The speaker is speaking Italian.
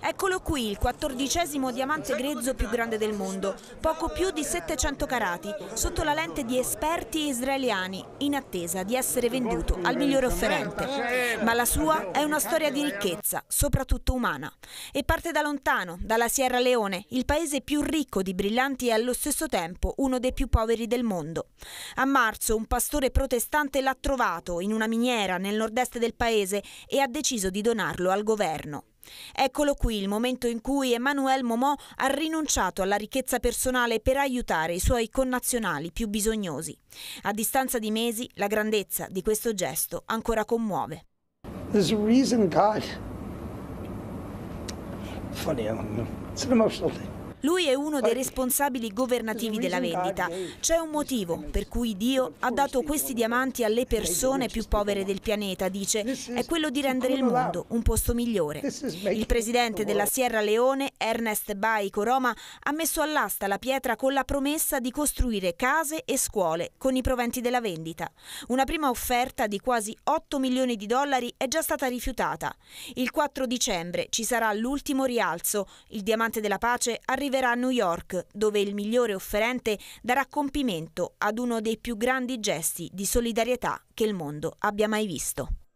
Eccolo qui, il quattordicesimo diamante grezzo più grande del mondo, poco più di 700 carati, sotto la lente di esperti israeliani, in attesa di essere venduto al migliore offerente. Ma la sua è una storia di ricchezza, soprattutto umana, e parte da lontano, dalla Sierra Leone, il paese più ricco di brillanti e allo stesso tempo uno dei più poveri del mondo. A marzo un pastore protestante l'ha trovato in una miniera nel nord-est del paese e ha deciso di donarlo al governo. Eccolo qui il momento in cui Emmanuel Momò ha rinunciato alla ricchezza personale per aiutare i suoi connazionali più bisognosi. A distanza di mesi, la grandezza di questo gesto ancora commuove. There's a reason God. Funny, I don't know. It's an emotional thing. Lui è uno dei responsabili governativi della vendita. C'è un motivo per cui Dio ha dato questi diamanti alle persone più povere del pianeta, dice, è quello di rendere il mondo un posto migliore. Il presidente della Sierra Leone, Ernest Bai Coroma, ha messo all'asta la pietra con la promessa di costruire case e scuole con i proventi della vendita. Una prima offerta di quasi 8 milioni di dollari è già stata rifiutata. Il 4 dicembre ci sarà l'ultimo rialzo. Il diamante della pace arriverà arriverà a New York, dove il migliore offerente darà compimento ad uno dei più grandi gesti di solidarietà che il mondo abbia mai visto.